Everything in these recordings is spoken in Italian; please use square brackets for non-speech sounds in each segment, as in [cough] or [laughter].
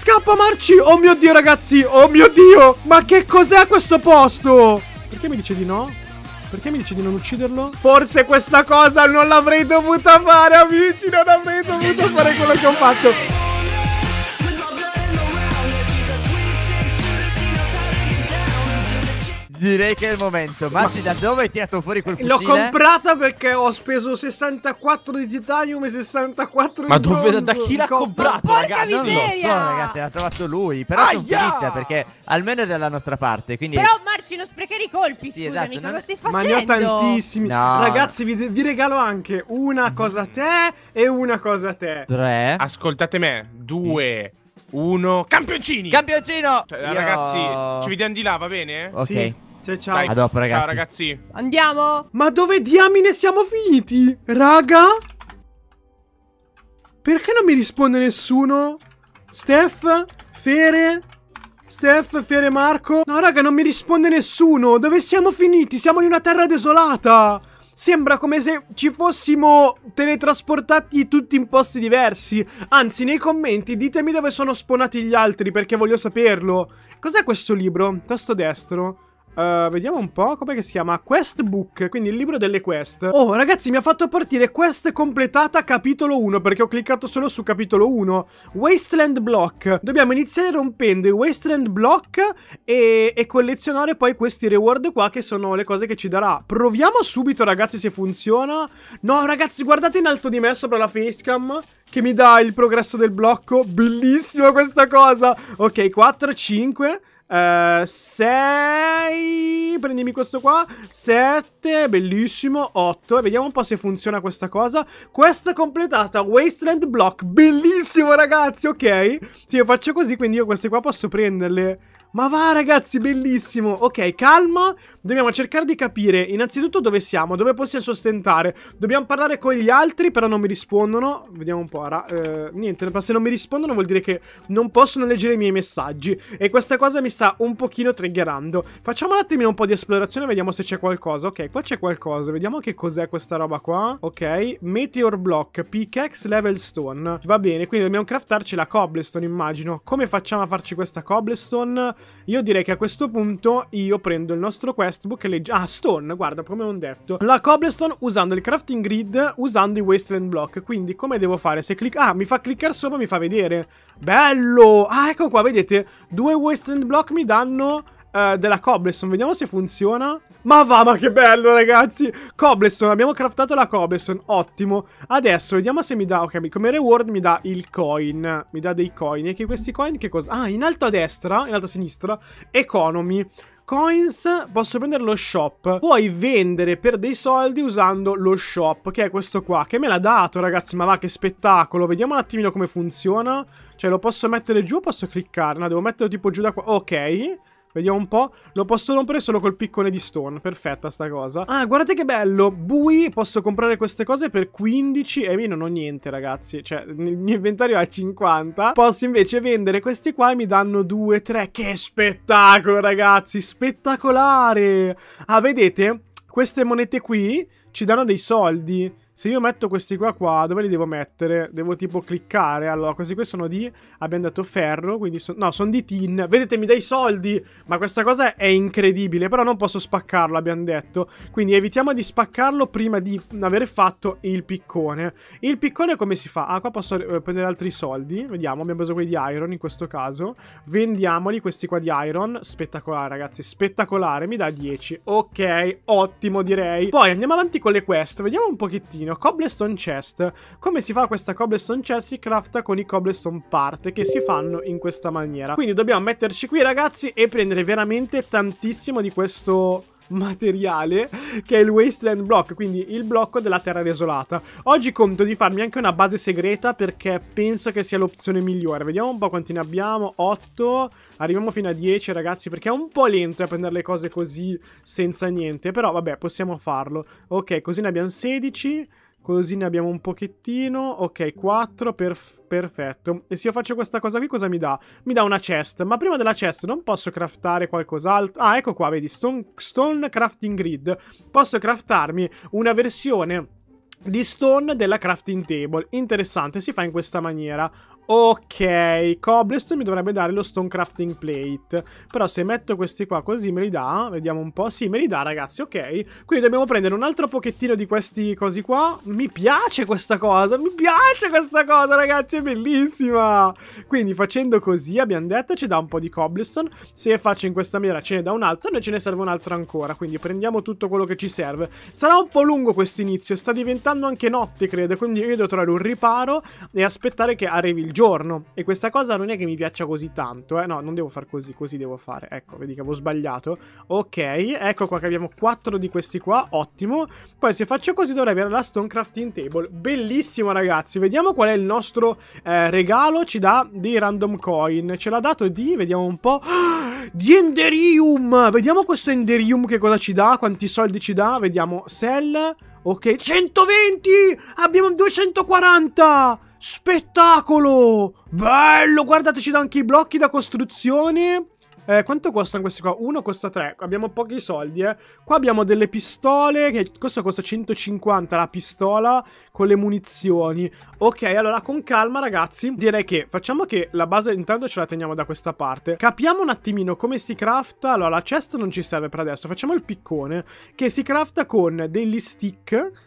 Scappa Marci! Oh mio Dio ragazzi! Oh mio Dio! Ma che cos'è questo posto? Perché mi dice di no? Perché mi dice di non ucciderlo? Forse questa cosa non l'avrei dovuta fare amici! Non avrei dovuto fare quello che ho fatto! Direi che è il momento. Matti, Ma... da dove hai tirato fuori quel fucile? L'ho comprata perché ho speso 64 di titanium e 64 Ma di Ma dove, da, chi l'ha comprata, Ma ragazzi? Non lo so, ragazzi, l'ha trovato lui. Però Aia! sono felice perché almeno è dalla nostra parte. Quindi... Però, Marci, non sprecare i colpi, sì, scusami, esatto, cosa stai facendo? Ma ne ho tantissimi. No. Ragazzi, vi, vi, regalo anche una mm. cosa a te e una cosa a te. Tre. Ascoltate me. Due. Uno. Campioncini! Campioncino Cioè, Io... Ragazzi, ci vediamo di là, va bene? Ok. Sì. Ciao, ciao. Dai, dopo, ragazzi. Ciao, ragazzi. Andiamo. Ma dove diamine siamo finiti? Raga? Perché non mi risponde nessuno? Steph? Fere? Steph, Fere, Marco. No, raga, non mi risponde nessuno. Dove siamo finiti? Siamo in una terra desolata. Sembra come se ci fossimo teletrasportati tutti in posti diversi. Anzi, nei commenti ditemi dove sono spawnati gli altri perché voglio saperlo. Cos'è questo libro? Tasto destro. Eh, vediamo un po' come si chiama Quest Book, quindi il libro delle quest Oh ragazzi mi ha fatto partire quest completata capitolo 1 perché ho cliccato solo su capitolo 1 Wasteland Block Dobbiamo iniziare rompendo i Wasteland Block e, e collezionare poi questi reward qua che sono le cose che ci darà Proviamo subito ragazzi se funziona No ragazzi guardate in alto di me sopra la facecam che mi dà il progresso del blocco Bellissima questa cosa Ok 4, 5 6 eh, prendimi questo qua 7 bellissimo 8 vediamo un po' se funziona questa cosa questa completata wasteland block bellissimo ragazzi ok se io faccio così quindi io queste qua posso prenderle ma va ragazzi, bellissimo. Ok, calma. Dobbiamo cercare di capire innanzitutto dove siamo, dove possiamo sostentare. Dobbiamo parlare con gli altri, però non mi rispondono. Vediamo un po'. Eh, niente, se non mi rispondono vuol dire che non possono leggere i miei messaggi. E questa cosa mi sta un pochino triggerando. Facciamo un attimino un po' di esplorazione, vediamo se c'è qualcosa. Ok, qua c'è qualcosa. Vediamo che cos'è questa roba qua. Ok, Meteor Block, Pickaxe, Level Stone. Va bene, quindi dobbiamo craftarci la cobblestone, immagino. Come facciamo a farci questa cobblestone? Io direi che a questo punto io prendo il nostro questbook e legge... Ah, stone, guarda, come ho detto. La cobblestone usando il crafting grid, usando i wasteland block. Quindi come devo fare? Se clicco... Ah, mi fa cliccare sopra, mi fa vedere. Bello! Ah, ecco qua, vedete? Due wasteland block mi danno eh, della cobblestone. Vediamo se funziona. Ma va, ma che bello, ragazzi! Cobblestone, abbiamo craftato la cobblestone. Ottimo. Adesso vediamo se mi dà... Ok, come reward mi dà il coin. Mi dà dei coin. E che questi coin che cosa? Ah, in alto a destra, in alto a sinistra, economy coins posso prendere lo shop Puoi vendere per dei soldi usando lo shop Che è questo qua Che me l'ha dato ragazzi Ma va che spettacolo Vediamo un attimino come funziona Cioè lo posso mettere giù o posso cliccare? No devo metterlo tipo giù da qua Ok Vediamo un po'. Lo posso rompere solo col piccone di stone. Perfetta sta cosa. Ah, guardate che bello. Bui, posso comprare queste cose per 15 e io non ho niente, ragazzi. Cioè, il mio inventario è 50. Posso invece vendere questi qua e mi danno 2, 3. Che spettacolo, ragazzi. Spettacolare. Ah, vedete? Queste monete qui ci danno dei soldi. Se io metto questi qua qua, dove li devo mettere? Devo tipo cliccare. Allora, questi qui sono di... Abbiamo detto ferro, quindi sono... No, sono di tin. Vedete, mi dai soldi! Ma questa cosa è incredibile. Però non posso spaccarlo, abbiamo detto. Quindi evitiamo di spaccarlo prima di aver fatto il piccone. Il piccone come si fa? Ah, qua posso eh, prendere altri soldi. Vediamo, abbiamo preso quelli di iron in questo caso. Vendiamoli, questi qua di iron. Spettacolare, ragazzi. Spettacolare. Mi dà 10. Ok, ottimo direi. Poi andiamo avanti con le quest. Vediamo un pochettino Cosino. Cobblestone chest. Come si fa questa cobblestone chest? Si crafta con i cobblestone part che si fanno in questa maniera. Quindi dobbiamo metterci qui ragazzi e prendere veramente tantissimo di questo materiale che è il Wasteland Block, quindi il blocco della terra desolata. Oggi conto di farmi anche una base segreta perché penso che sia l'opzione migliore. Vediamo un po' quanti ne abbiamo. 8. Arriviamo fino a 10 ragazzi perché è un po' lento a eh, prendere le cose così senza niente. Però vabbè possiamo farlo. Ok così ne abbiamo 16. Così ne abbiamo un pochettino. Ok, 4, perf perfetto. E se io faccio questa cosa qui, cosa mi dà? Mi dà una chest. Ma prima della chest non posso craftare qualcos'altro. Ah, ecco qua, vedi, stone, stone crafting grid. Posso craftarmi una versione di stone della crafting table. Interessante, si fa in questa maniera. Ok, Cobblestone mi dovrebbe dare lo Stone Crafting Plate. Però se metto questi qua così me li dà, vediamo un po'. Sì, me li dà ragazzi, ok. Quindi dobbiamo prendere un altro pochettino di questi cosi qua. Mi piace questa cosa, mi piace questa cosa ragazzi, è bellissima. Quindi facendo così, abbiamo detto, ci dà un po' di Cobblestone. Se faccio in questa maniera ce ne dà un altro, noi ce ne serve un altro ancora. Quindi prendiamo tutto quello che ci serve. Sarà un po' lungo questo inizio, sta diventando anche notte credo. Quindi io devo trovare un riparo e aspettare che arrivi il giorno giorno. E questa cosa non è che mi piaccia così tanto, eh. No, non devo far così, così devo fare. Ecco, vedi che avevo sbagliato. Ok, ecco qua che abbiamo quattro di questi qua, ottimo. Poi se faccio così dovrei avere la stone crafting table. Bellissimo ragazzi, vediamo qual è il nostro eh, regalo. Ci dà dei random coin. Ce l'ha dato di, vediamo un po'... [gasps] di Enderium! Vediamo questo Enderium che cosa ci dà, quanti soldi ci dà. Vediamo, sell... Ok, 120! Abbiamo 240! Spettacolo! Bello! Guardate, ci dà anche i blocchi da costruzione. Eh, quanto costano questi qua? Uno costa 3. Abbiamo pochi soldi, eh. Qua abbiamo delle pistole. Che questo costa 150 la pistola con le munizioni. Ok, allora con calma, ragazzi. Direi che facciamo che la base intanto ce la teniamo da questa parte. Capiamo un attimino come si crafta. Allora, la chest non ci serve per adesso. Facciamo il piccone. Che si crafta con degli stick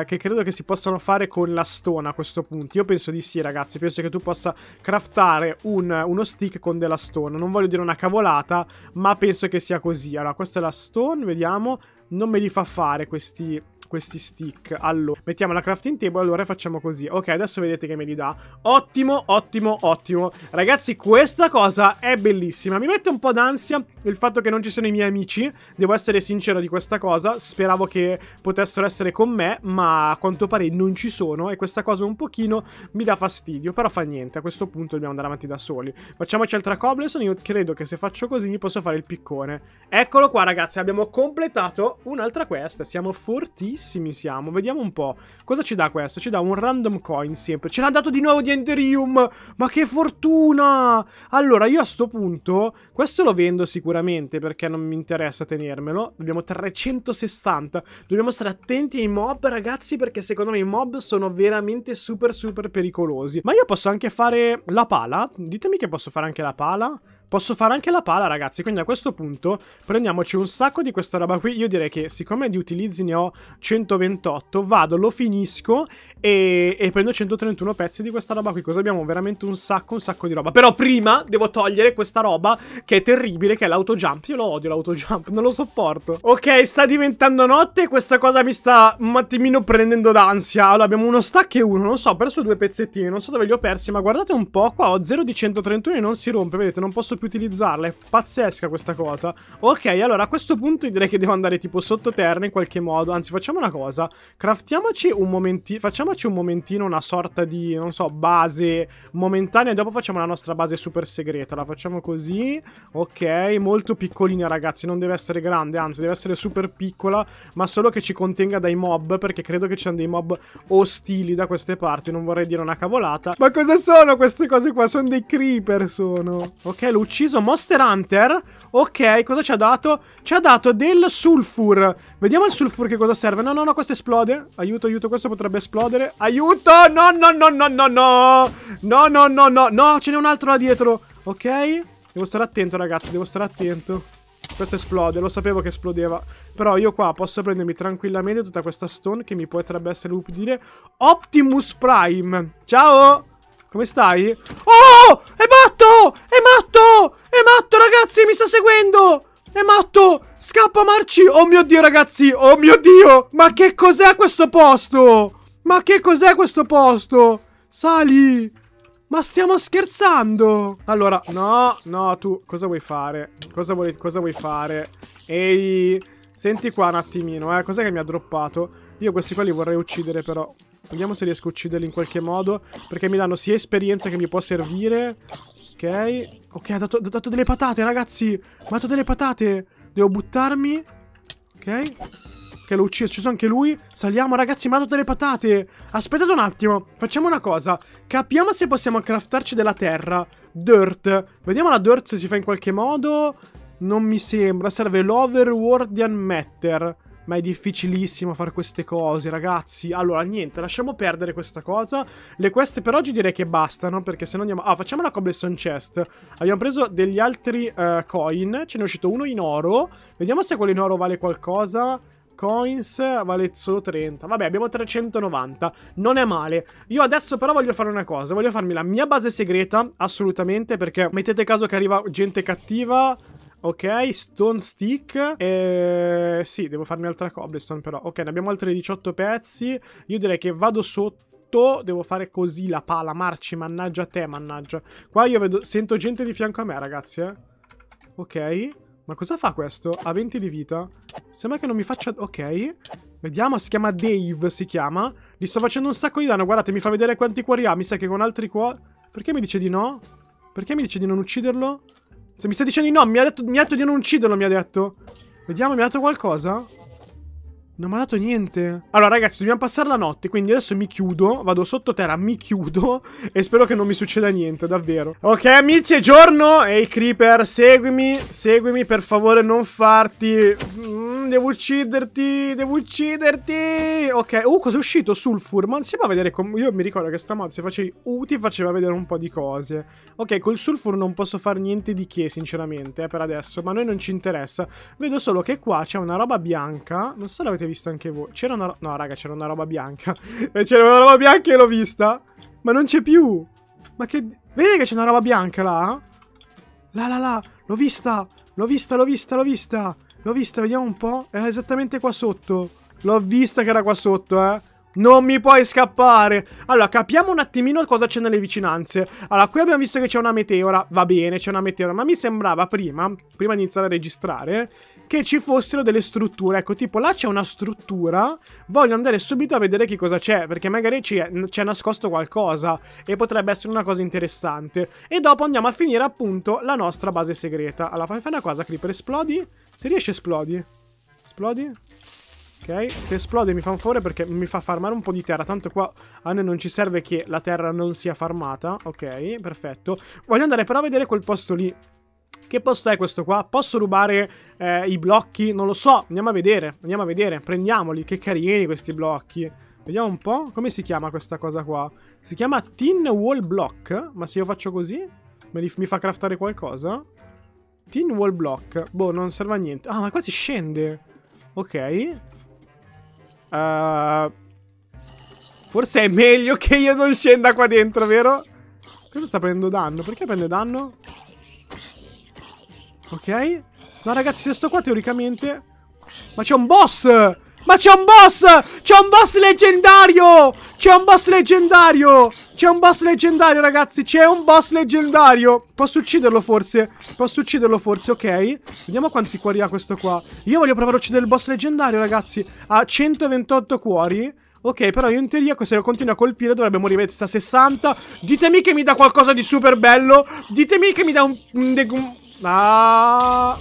eh, che credo che si possano fare con la stona a questo punto. Io penso di sì, ragazzi. Penso che tu possa craftare un, uno stick con della stone. Non voglio dire una cavolata, ma penso che sia così. Allora, questa è la stone, vediamo. Non me li fa fare questi questi stick. Allora, mettiamo la crafting table, allora facciamo così. Ok, adesso vedete che me li dà. Ottimo, ottimo, ottimo. Ragazzi, questa cosa è bellissima. Mi mette un po' d'ansia il fatto che non ci siano i miei amici. Devo essere sincero di questa cosa. Speravo che potessero essere con me, ma a quanto pare non ci sono. E questa cosa un pochino mi dà fastidio. Però fa niente, a questo punto dobbiamo andare avanti da soli. Facciamoci altra cobblestone. Io credo che se faccio così mi posso fare il piccone. Eccolo qua, ragazzi. Abbiamo completato un'altra quest. Siamo fortissimi pochissimi siamo. Vediamo un po'. Cosa ci dà questo? Ci dà un random coin sempre. Ce l'ha dato di nuovo di Enderium! Ma che fortuna! Allora, io a sto punto... Questo lo vendo sicuramente perché non mi interessa tenermelo. Dobbiamo 360. Dobbiamo stare attenti ai mob, ragazzi, perché secondo me i mob sono veramente super, super pericolosi. Ma io posso anche fare la pala? Ditemi che posso fare anche la pala. Posso fare anche la pala, ragazzi. Quindi a questo punto prendiamoci un sacco di questa roba qui. Io direi che siccome di utilizzi ne ho 128, vado, lo finisco e, e prendo 131 pezzi di questa roba qui. Cosa abbiamo? Veramente un sacco, un sacco di roba. Però prima devo togliere questa roba che è terribile, che è l'autojump. Io lo odio l'autojump, non lo sopporto. Ok, sta diventando notte questa cosa mi sta un attimino prendendo d'ansia. Allora, abbiamo uno stack e uno, non so, ho perso due pezzettini, non so dove li ho persi, ma guardate un po', qua ho 0 di 131 e non si rompe, vedete, non posso più più utilizzarla. È pazzesca questa cosa. Ok, allora a questo punto direi che devo andare tipo sottoterra in qualche modo. Anzi, facciamo una cosa. Craftiamoci un momentino. Facciamoci un momentino una sorta di, non so, base momentanea. E dopo facciamo la nostra base super segreta. La facciamo così. Ok, molto piccolina, ragazzi. Non deve essere grande, anzi, deve essere super piccola. Ma solo che ci contenga dai mob. Perché credo che ci siano dei mob ostili da queste parti. Non vorrei dire una cavolata. Ma cosa sono queste cose qua? Sono dei creeper, sono. Ok, lo ucciso Monster Hunter. Ok, cosa ci ha dato? Ci ha dato del sulfur. Vediamo il sulfur che cosa serve. No, no, no, questo esplode. Aiuto, aiuto, questo potrebbe esplodere. Aiuto! No, no, no, no, no, no! No, no, no, no, no, ce n'è un altro là dietro. Ok? Devo stare attento, ragazzi, devo stare attento. Questo esplode, lo sapevo che esplodeva. Però io qua posso prendermi tranquillamente tutta questa stone che mi potrebbe essere utile. Optimus Prime. Ciao! Come stai? Oh! Oh, è matto! È matto! È matto, ragazzi, mi sta seguendo! È matto! Scappa, Marci! Oh mio Dio, ragazzi! Oh mio Dio! Ma che cos'è questo posto? Ma che cos'è questo posto? Sali! Ma stiamo scherzando! Allora, no, no, tu cosa vuoi fare? Cosa, vuoi, cosa vuoi fare? Ehi, senti qua un attimino, eh, cos'è che mi ha droppato? Io questi qua li vorrei uccidere però Vediamo se riesco a ucciderli in qualche modo. Perché mi danno sia esperienza che mi può servire. Ok. Ok, ha dato, dato delle patate, ragazzi. Ha dato delle patate. Devo buttarmi. Ok. Ok, l'ho ucciso. Ci sono anche lui. Saliamo, ragazzi. Mi ha dato delle patate. Aspettate un attimo. Facciamo una cosa. Capiamo se possiamo craftarci della terra. Dirt. Vediamo la dirt se si fa in qualche modo. Non mi sembra. Serve l'Overworldian Matter ma è difficilissimo fare queste cose, ragazzi. Allora, niente, lasciamo perdere questa cosa. Le quest per oggi direi che bastano, perché se no andiamo... Ah, facciamo la cobblestone chest. Abbiamo preso degli altri uh, coin, ce n'è uscito uno in oro. Vediamo se quello in oro vale qualcosa coins vale solo 30. Vabbè, abbiamo 390. Non è male. Io adesso però voglio fare una cosa. Voglio farmi la mia base segreta, assolutamente, perché mettete caso che arriva gente cattiva... Ok, Stone Stick. E... Sì, devo farmi altra cobblestone però. Ok, ne abbiamo altri 18 pezzi. Io direi che vado sotto devo fare così la pala, marci, mannaggia te, mannaggia. Qua io vedo, sento gente di fianco a me, ragazzi, eh. Ok. Ma cosa fa questo? Ha 20 di vita. Sembra che non mi faccia... Ok. Vediamo, si chiama Dave, si chiama. Gli sto facendo un sacco di danno, guardate, mi fa vedere quanti cuori ha. Mi sa che con altri cuori... Perché mi dice di no? Perché mi dice di non ucciderlo? Se mi sta dicendo di no, mi ha detto, mi ha detto di non ucciderlo, mi ha detto. Vediamo, mi ha dato qualcosa? Non mi ha dato niente. Allora, ragazzi, dobbiamo passare la notte. Quindi adesso mi chiudo. Vado sottoterra, mi chiudo. [laughs] E spero che non mi succeda niente, davvero. Ok, amici, è giorno. Ehi, hey, Creeper, seguimi. Seguimi, per favore, non farti. Mm, devo ucciderti. Devo ucciderti. Ok, uh, cos'è uscito? Sulfur. Ma si fa vedere. Com- Io mi ricordo che stamattina se facevi U ti faceva vedere un po' di cose. Ok, col sulfur non posso fare niente di che, sinceramente, eh, per adesso. Ma a noi non ci interessa. Vedo solo che qua c'è una roba bianca. Non so se l'avete l'avete vista anche voi. C'era una... roba... No, raga, c'era una roba bianca. [laughs] Eh, c'era una roba bianca e l'ho vista. Ma non c'è più. Ma che... Vedete che c'è una roba bianca là? Là, là, là. L'ho vista. L'ho vista, l'ho vista, l'ho vista. L'ho vista, vediamo un po'. Era esattamente qua sotto. L'ho vista che era qua sotto, eh. Non mi puoi scappare! Allora, capiamo un attimino cosa c'è nelle vicinanze. Allora, qui abbiamo visto che c'è una meteora. Va bene, c'è una meteora. Ma mi sembrava prima, prima di iniziare a registrare, che ci fossero delle strutture. Ecco, tipo, là c'è una struttura. Voglio andare subito a vedere che cosa c'è, perché magari c'è nascosto qualcosa. E potrebbe essere una cosa interessante. E dopo andiamo a finire, appunto, la nostra base segreta. Allora, fai una cosa, Creeper, esplodi. Se riesci, esplodi. Esplodi. Ok, se esplode mi fa un favore perché mi fa farmare un po' di terra. Tanto qua a noi non ci serve che la terra non sia farmata. Ok, perfetto. Voglio andare però a vedere quel posto lì. Che posto è questo qua? Posso rubare eh, i blocchi? Non lo so, andiamo a vedere, andiamo a vedere. Prendiamoli, che carini questi blocchi. Vediamo un po', come si chiama questa cosa qua? Si chiama Tin Wall Block, ma se io faccio così li, mi fa craftare qualcosa? Tin Wall Block, boh, non serve a niente. Ah, ma qua si scende. Ok, Uh, forse è meglio che io non scenda qua dentro, vero? Questo sta prendendo danno. Perché prende danno? Ok. No, ragazzi, se sto qua teoricamente... Ma c'è un boss! Ma c'è un boss! C'è un boss leggendario! C'è un boss leggendario! C'è un boss leggendario, ragazzi! C'è un boss leggendario! Posso ucciderlo, forse? Posso ucciderlo, forse? Ok. Vediamo quanti cuori ha questo qua. Io voglio provare a uccidere il boss leggendario, ragazzi. Ha 128 cuori. Ok, però io in teoria se lo continuo a colpire dovrebbe morire sta 60. Ditemi che mi dà qualcosa di super bello. Ditemi che mi dà un... un, un, un ah...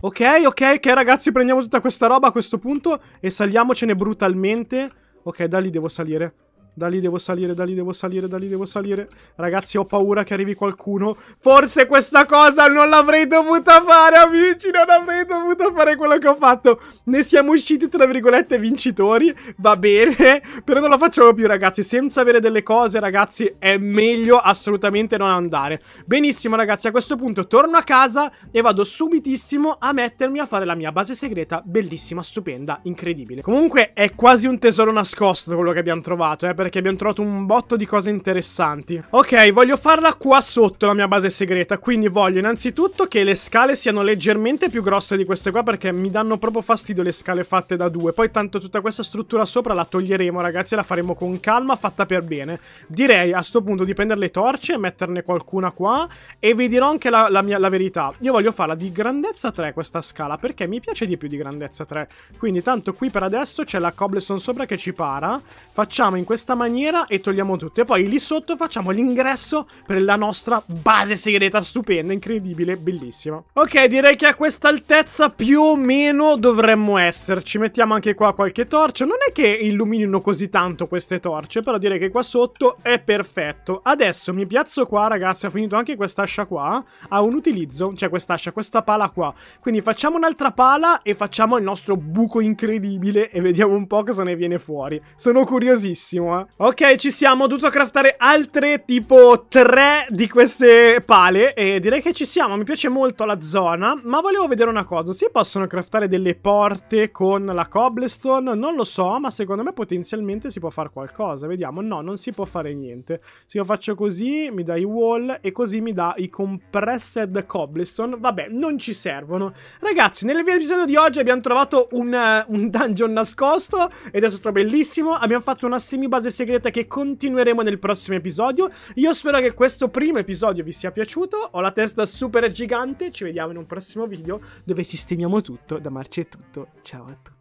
Ok, ok, ok ragazzi, prendiamo tutta questa roba a questo punto e saliamocene brutalmente. Ok, da lì devo salire. Da lì devo salire, da lì devo salire, da lì devo salire. Ragazzi, ho paura che arrivi qualcuno. Forse questa cosa non l'avrei dovuta fare, amici. Non avrei dovuto fare quello che ho fatto. Ne siamo usciti, tra virgolette, vincitori. Va bene. [laughs] Però non lo facciamo più, ragazzi. Senza avere delle cose, ragazzi, è meglio assolutamente non andare. Benissimo, ragazzi. A questo punto torno a casa e vado subitissimo a mettermi a fare la mia base segreta. Bellissima, stupenda, incredibile. Comunque è quasi un tesoro nascosto quello che abbiamo trovato, eh perché abbiamo trovato un botto di cose interessanti. Ok, voglio farla qua sotto la mia base segreta, quindi voglio innanzitutto che le scale siano leggermente più grosse di queste qua perché mi danno proprio fastidio le scale fatte da due. Poi tanto tutta questa struttura sopra la toglieremo ragazzi e la faremo con calma, fatta per bene. Direi a sto punto di prendere le torce e metterne qualcuna qua e vi dirò anche la, la, mia, la verità. Io voglio farla di grandezza 3 questa scala perché mi piace di più di grandezza 3. Quindi tanto qui per adesso c'è la cobblestone sopra che ci para. Facciamo in questa maniera e togliamo tutto. E poi lì sotto facciamo l'ingresso per la nostra base segreta stupenda, incredibile, bellissima. Ok, direi che a questa altezza più o meno dovremmo esserci. Mettiamo anche qua qualche torcia. Non è che illuminino così tanto queste torce, però direi che qua sotto è perfetto. Adesso mi piazzo qua, ragazzi, ho finito anche quest'ascia qua. Ha un utilizzo, cioè quest'ascia, questa pala qua. Quindi facciamo un'altra pala e facciamo il nostro buco incredibile e vediamo un po' cosa ne viene fuori. Sono curiosissimo, eh. Ok, ci siamo. Ho dovuto craftare altre tipo tre di queste pale. E direi che ci siamo. Mi piace molto la zona. Ma volevo vedere una cosa. Si possono craftare delle porte con la cobblestone? Non lo so, ma secondo me potenzialmente si può fare qualcosa. Vediamo. No, non si può fare niente. Se io faccio così, mi dai wall e così mi dà i compressed cobblestone. Vabbè, non ci servono. Ragazzi, nell'episodio di oggi abbiamo trovato un, eh, un dungeon nascosto. Ed è stato bellissimo. Abbiamo fatto una semibase segreta che continueremo nel prossimo episodio. Io spero che questo primo episodio vi sia piaciuto. Ho la testa super gigante. Ci vediamo in un prossimo video dove sistemiamo tutto da Marci è tutto. Ciao a tutti.